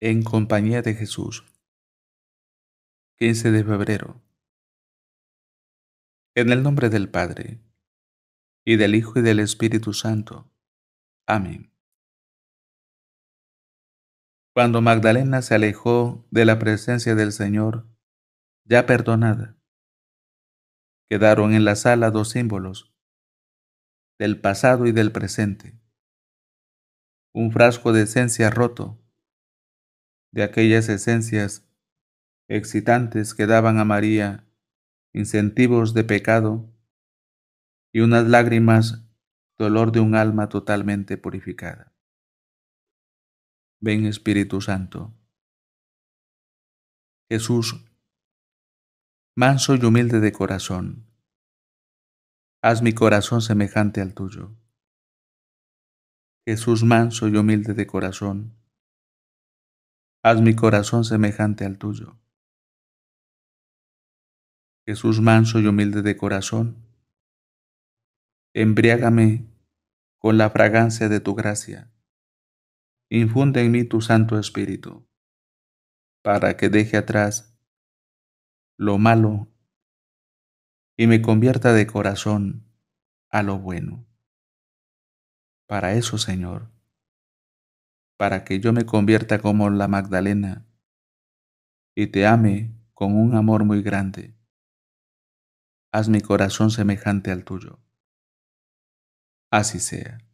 en compañía de Jesús. 15 de febrero. En el nombre del Padre, y del Hijo y del Espíritu Santo. Amén. Cuando Magdalena se alejó de la presencia del Señor, ya perdonada, quedaron en la sala dos símbolos, del pasado y del presente. Un frasco de esencia roto de aquellas esencias excitantes que daban a María incentivos de pecado y unas lágrimas dolor de un alma totalmente purificada. Ven Espíritu Santo. Jesús, manso y humilde de corazón, haz mi corazón semejante al tuyo. Jesús manso y humilde de corazón, haz mi corazón semejante al tuyo. Jesús manso y humilde de corazón, embriágame con la fragancia de tu gracia. Infunde en mí tu Santo Espíritu, para que deje atrás lo malo y me convierta de corazón a lo bueno. Para eso, Señor, para que yo me convierta como la Magdalena y te ame con un amor muy grande. Haz mi corazón semejante al tuyo. Así sea.